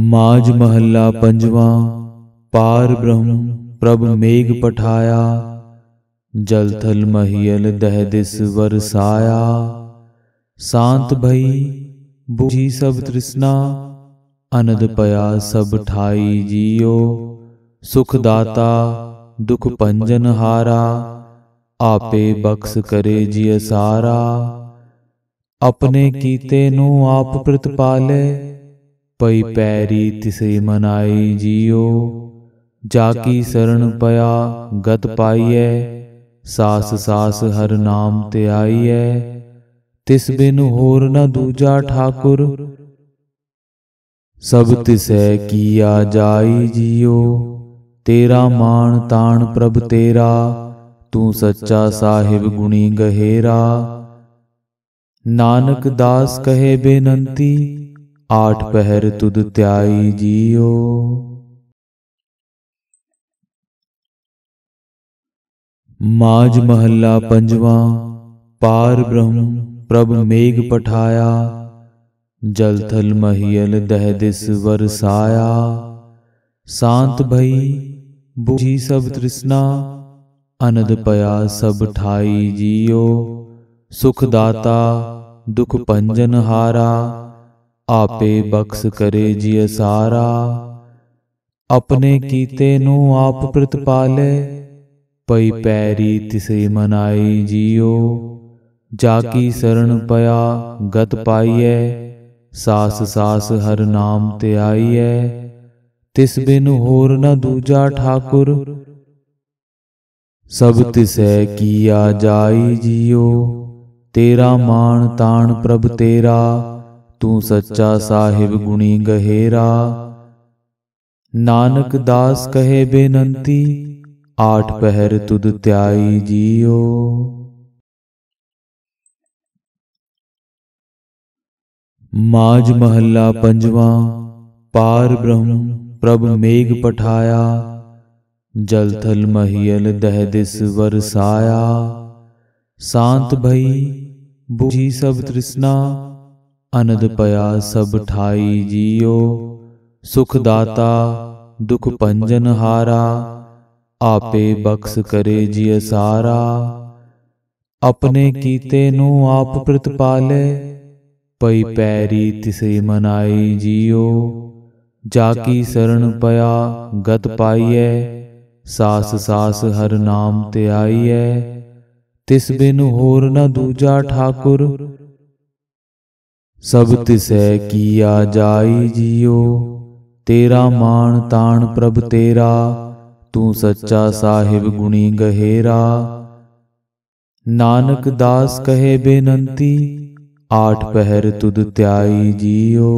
ਮਾਜ ਮਹੱਲਾ ਪੰਜਵਾਂ ਪਾਰ ਬ੍ਰਹਮ ਪ੍ਰਭ ਮੇਗ ਪਠਾਇਆ ਜਲਥਲ ਮਹੀਲ ਦਹ ਦਿਸ ਵਰਸਾਇਆ ਸ਼ਾਂਤ ਭਈ ਬੁਝੀ ਸਭ ਤ੍ਰਿਸ਼ਨਾ ਅਨੰਦ ਪਿਆ ਸਭ ਠਾਈ ਜੀਓ ਸੁਖ ਦਾਤਾ ਦੁਖ ਪੰਜਨ ਹਾਰਾ ਆਪੇ ਬਖਸ਼ ਕਰੇ ਜੀ ਅਸਾਰਾ ਆਪਣੇ ਕੀਤੇ ਨੂੰ ਆਪ ਪ੍ਰਤਪਾਲੇ ਪਈ ਪੈਰੀ ਤਿਸੇ ਮਨਾਈ ਜੀਓ ਜਾ ਕੀ ਸਰਣ ਪਿਆ ਗਤ ਪਾਈਐ ਸਾਸ ਸਾਸ ਹਰ ਨਾਮ ਤੇ ਆਈਐ ਤਿਸ ਬਿਨ ਹੋਰ ਨ ਦੂਜਾ ਠਾਕੁਰ ਸਭ ਤਿਸੈ ਕੀਆ ਜਾਈ ਜੀਓ ਤੇਰਾ ਮਾਣ ਤਾਣ ਪ੍ਰਭ ਤੇਰਾ ਤੂੰ ਸੱਚਾ ਸਾਹਿਬ ਗੁਣੀ ਗਹਿਰਾ ਨਾਨਕ ਦਾਸ ਕਹੇ ਬੇਨੰਤੀ आठ पहर तुद त्याई जियो माज महला पंजवा पार ब्रह्म प्रभ मेघ पठाया जलथल महियल दहदिस वरसाया शांत भई बुझी सब तृष्णा अनद पया सब ठाई जियो सुखदाता दुख पंजन हारा ਆਪੇ ਬਖਸ਼ ਕਰੇ ਜੀ ਸਾਰਾ ਆਪਣੇ ਕੀਤੇ ਨੂੰ ਆਪ ਪ੍ਰਤਪਾਲੇ ਪਈ ਪੈਰੀ ਤਿਸੇ ਮਨਾਈ ਜੀਉ ਜਾ ਕੀ ਸਰਣ ਪਿਆ ਗਤ ਪਾਈਐ ਸਾਸ ਸਾਸ ਹਰ ਨਾਮ ਤੇ ਆਈਐ ਤਿਸ ਬਿਨ ਹੋਰ ਨ ਦੂਜਾ ਠਾਕੁਰ ਸਭ ਤਿਸੈ ਕੀਆ ਜਾਈ ਜੀਉ ਤੇਰਾ ਮਾਣ ਤਾਣ ਪ੍ਰਭ ਤੇਰਾ तू सच्चा साहिब गुणी गहेरा नानक दास कहे बेनंती आठ पहर तुद त्याई जियो माज महल्ला पंजवा पार ब्रह्म प्रभ मेघ पठाया जलथल महियल दह दिस वरसाया शांत भई बुझी सब तृष्णा ਅਨਦ ਪਿਆ ਸਭ ਠਾਈ ਜੀਓ ਸੁਖ ਦਾਤਾ ਦੁਖ ਪੰਜਨ ਹਾਰਾ ਆਪੇ ਬਖਸ਼ ਕਰੇ ਜੀ ਸਾਰਾ ਆਪਣੇ ਕੀਤੇ ਨੂੰ ਆਪ ਪਾਲੇ ਪਈ ਪੈਰੀ ਤਿਸੇ ਮਨਾਈ ਜੀਓ ਜਾ ਕੀ ਸਰਣ ਪਿਆ ਗਤ ਪਾਈਐ ਸਾਸ ਸਾਸ ਹਰ ਨਾਮ ਤੇ ਆਈਐ ਤਿਸ ਬਿਨ ਹੋਰ ਨ ਦੂਜਾ ਠਾਕੁਰ ਸਭ ਤਿਸੈ ਕੀਆ ਜਾਈ ਜੀਓ ਤੇਰਾ ਮਾਣ ਤਾਣ ਪ੍ਰਭ ਤੇਰਾ ਤੂੰ ਸੱਚਾ ਸਾਹਿਬ ਗੁਣੀ ਗਹਿਰਾ ਨਾਨਕ ਦਾਸ ਕਹੇ ਬੇਨੰਤੀ ਆਠ ਪਹਿਰ ਤੁਧ ਤਿਆਈ ਜੀਓ